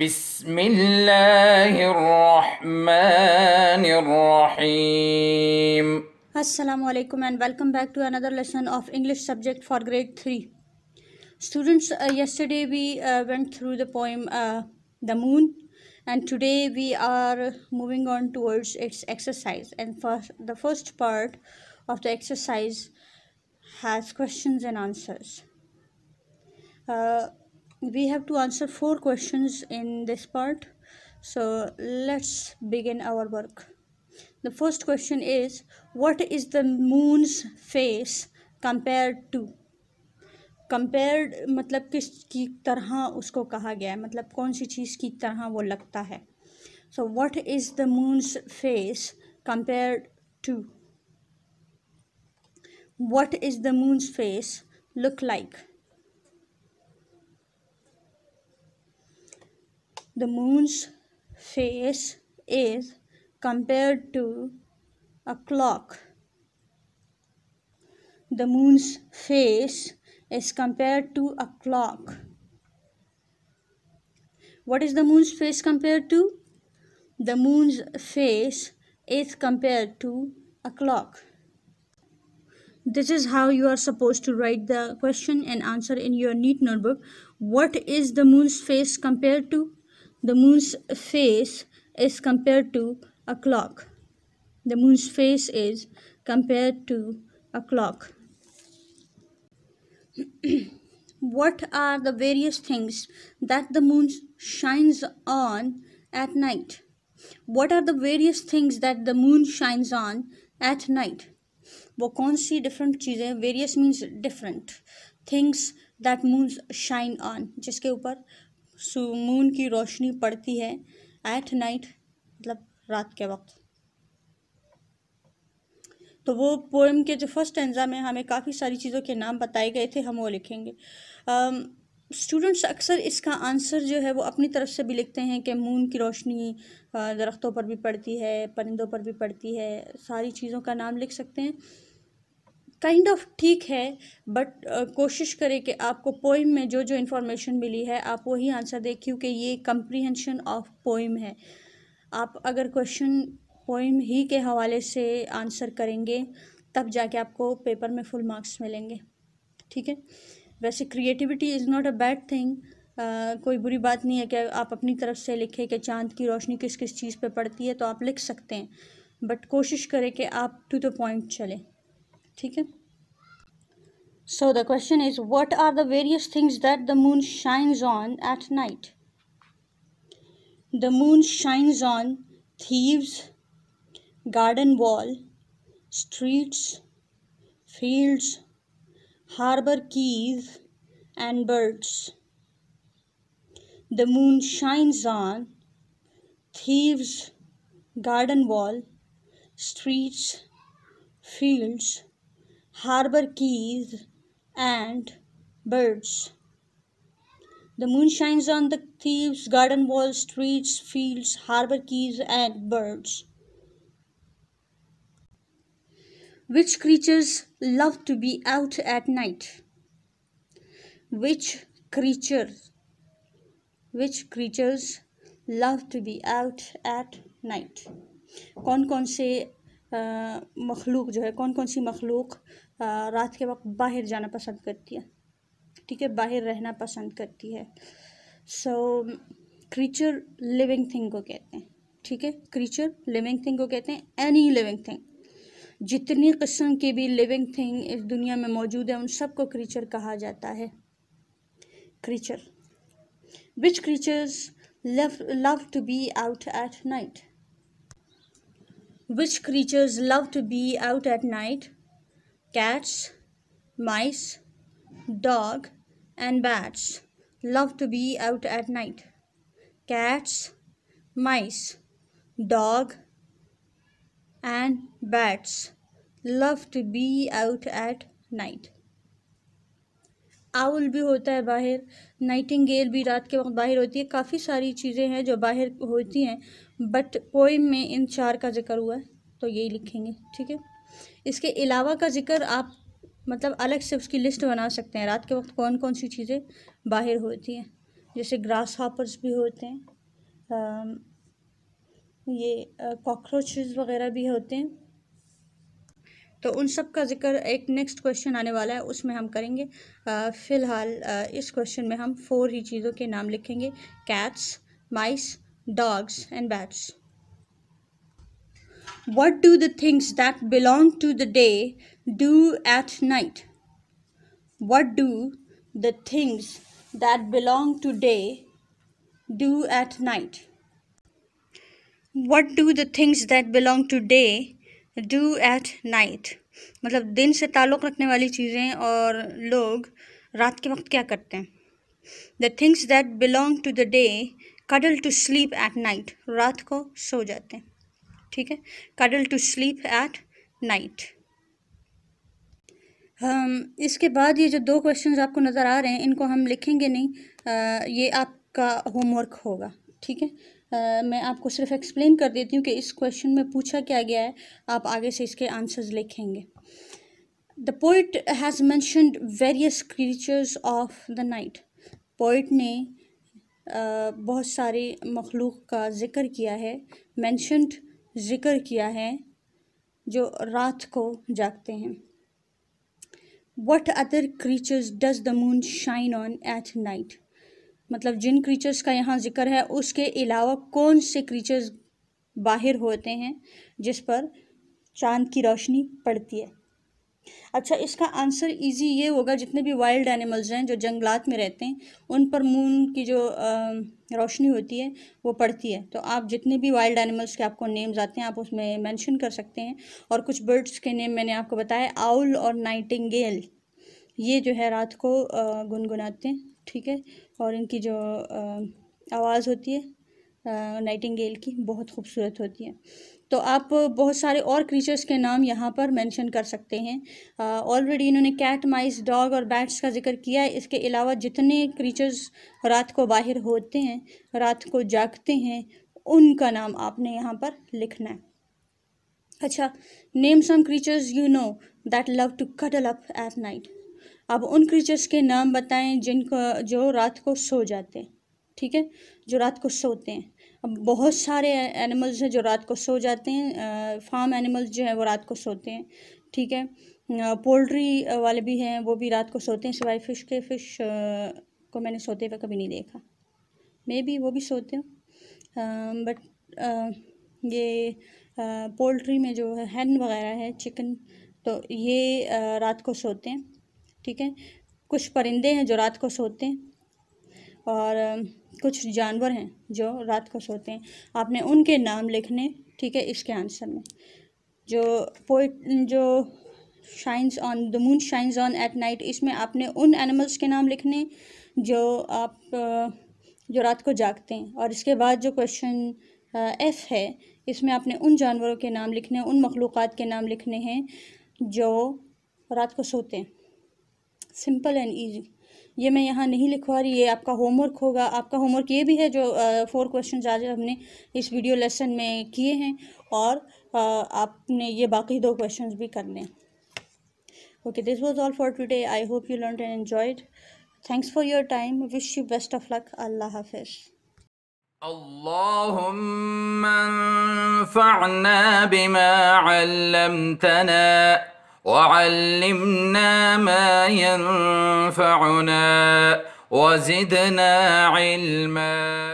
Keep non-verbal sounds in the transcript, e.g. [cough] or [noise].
بسم الله الرحمن الرحيم Assalamu alaikum and welcome back to another lesson of English subject for grade 3. Students, uh, yesterday we uh, went through the poem uh, The Moon and today we are moving on towards its exercise and first, the first part of the exercise has questions and answers. Uh, we have to answer four questions in this part so let's begin our work the first question is what is the moon's face compared to compared मतलब किस की तरह उसको कहा गया है मतलब कौन सी चीज़ की तरह वो लगता है So what is the moon's face compared to what is the moon's face look like The moon's face is compared to a clock. The moon's face is compared to a clock. What is the moon's face compared to? The moon's face is compared to a clock. This is how you are supposed to write the question and answer in your neat notebook. What is the moon's face compared to? the moon's face is compared to a clock. The moon's face is compared to a clock. [clears throat] what are the various things that the moon shines on at night? What are the various things that the moon shines on at night? वो कौन सी different चीज़ें various means different things that moon shine on जिसके ऊपर moon की रोशनी पड़ती है eight night मतलब रात के वक्त तो वो पोएम के जो फर्स्ट एंजा में हमें काफ़ी सारी चीज़ों के नाम बताए गए थे हम वो लिखेंगे स्टूडेंट्स अक्सर इसका आंसर जो है वो अपनी तरफ से भी लिखते हैं कि मून की रोशनी दरख्तों पर भी पड़ती है परिंदों पर भी पड़ती है सारी चीज़ों का नाम लिख सकते हैं काइंड ऑफ ठीक है बट uh, कोशिश करें कि आपको पोइम में जो जो इन्फॉर्मेशन मिली है आप वही आंसर दें क्योंकि ये कंप्रीहेंशन ऑफ पोइम है आप अगर क्वेश्चन पोइम ही के हवाले से आंसर करेंगे तब जाके आपको पेपर में फुल मार्क्स मिलेंगे ठीक है वैसे creativity is not a bad thing कोई बुरी बात नहीं है कि आप अपनी तरफ से लिखें कि चांद की रोशनी किस किस चीज़ पे पड़ती है तो आप लिख सकते हैं बट कोशिश करें कि आप टू द पॉइंट चलें ठीक है so the question is what are the various things that the moon shines on at night the moon shines on thieves garden wall streets fields harbor keys, and birds the moon shines on thieves garden wall streets fields harbor keys, and birds. The moon shines on the thieves' garden walls, streets, fields, harbor keys, and birds. Which creatures love to be out at night? Which creatures? Which creatures love to be out at night? कौन कौन से मखलूक जो है कौन कौन सी मखलूक रात के वक्त बाहर जाना पसंद करती है ठीक है बाहर रहना पसंद करती है सो क्रीचर लिविंग थिंग को कहते हैं ठीक है क्रीचर लिविंग थिंग को कहते हैं एनी लिविंग थिंग जितनी किस्म के भी लिविंग थिंग इस दुनिया में मौजूद है उन सबको क्रीचर कहा जाता है creature which creatures love to be out at night which creatures love to be out at night cats, mice, dog, and bats love to be out at night. Cats, mice, dog, and bats love to be out at night. Owl भी होता है बाहर Nightingale भी रात के वक्त बाहर होती है काफ़ी सारी चीज़ें हैं जो बाहर होती हैं बट पोइम में इन चार का जिक्र हुआ है तो यही लिखेंगे ठीक है इसके अलावा का जिक्र आप मतलब अलग से उसकी लिस्ट बना सकते हैं रात के वक्त कौन कौन सी चीज़ें बाहर होती हैं जैसे ग्रास हॉपर्स भी होते हैं आ, ये कॉकरोचेज वगैरह भी होते हैं तो उन सब का जिक्र एक नेक्स्ट क्वेश्चन आने वाला है उसमें हम करेंगे फ़िलहाल इस क्वेश्चन में हम फोर ही चीज़ों के नाम लिखेंगे cats mice dogs and bats What do the things that belong to the day do at night? What do the things that belong to day do at night? What do the things that belong to day do at night? मतलब दिन से ताल्लुक़ रखने वाली चीज़ें और लोग रात के वक्त क्या करते हैं हैं? The things that belong to the day cuddle to sleep at night. रात को सो जाते हैं ठीक है cuddle to sleep at night हम इसके बाद ये जो दो क्वेश्चंस आपको नज़र आ रहे हैं इनको हम लिखेंगे नहीं आ, ये आपका होमवर्क होगा ठीक है आ, मैं आपको सिर्फ एक्सप्लेन कर देती हूँ कि इस क्वेश्चन में पूछा क्या गया है आप आगे से इसके आंसर्स लिखेंगे the poet has mentioned various creatures of the night poet ने आ, बहुत सारे मखलूक का ज़िक्र किया है मैंशनड जिक्र किया है जो रात को जागते हैं what other creatures does the moon shine on at night मतलब जिन क्रीचर्स का यहाँ जिक्र है उसके अलावा कौन से क्रीचर्स बाहर होते हैं जिस पर चांद की रोशनी पड़ती है अच्छा इसका आंसर इजी ये होगा जितने भी वाइल्ड एनिमल्स हैं जो जंगलात में रहते हैं उन पर मून की जो रोशनी होती है वो पड़ती है तो आप जितने भी वाइल्ड एनिमल्स के आपको नेम्स आते हैं आप उसमें मेंशन कर सकते हैं और कुछ बर्ड्स के नेम मैंने आपको बताया आउल और नाइटिंगेल ये जो है रात को गुनगुनाते हैं ठीक है और इनकी जो आवाज़ होती है नाइटिंगेल की बहुत खूबसूरत होती हैं तो आप बहुत सारे और क्रीचर्स के नाम यहाँ पर मेंशन कर सकते हैं ऑलरेडी इन्होंने कैट माइस डॉग और बैट्स का जिक्र किया है इसके अलावा जितने क्रीचर्स रात को बाहर होते हैं रात को जागते हैं उनका नाम आपने यहाँ पर लिखना है अच्छा name some creatures you know that love to cuddle up at night अब उन क्रीचर्स के नाम बताएं जिनको जो रात को सो जाते हैं ठीक है जो रात को सोते हैं बहुत सारे एनिमल्स हैं जो रात को सो जाते हैं फार्म एनिमल्स जो हैं वो रात को सोते हैं ठीक है पोल्ट्री वाले भी हैं वो भी रात को सोते हैं सिवाय फ़िश के फ़िश को मैंने सोते हुए कभी नहीं देखा मे भी वो भी सोते हैं बट ये पोल्ट्री में जो है हैन वगैरह है चिकन तो ये रात को सोते हैं ठीक है कुछ परिंदे हैं जो रात को सोते हैं और कुछ जानवर हैं जो रात को सोते हैं आपने उनके नाम लिखने ठीक है इसके आंसर में जो पोइट जो shines on the moon shines on at night इसमें आपने उन एनिमल्स के नाम लिखने जो आप जो रात को जागते हैं और इसके बाद जो क्वेश्चन एफ़ है इसमें आपने उन जानवरों के नाम लिखने उन मखलूक़ के नाम लिखने हैं जो रात को सोते हैं सिंपल एंड ईजी ये मैं यहाँ नहीं लिखवा रही ये आपका होमवर्क होगा आपका होमवर्क ये भी है जो फोर क्वेश्चन आज हमने इस वीडियो लेसन में किए हैं और आ, आपने ये बाकी दो क्वेश्चन भी करने okay this was all for today I hope you learn and enjoyed thanks for your time wish you best of luck अल्लाह हाफिज اللهم انفعنا بما علمتنا وعلمنا ما ينفعنا وزدنا علما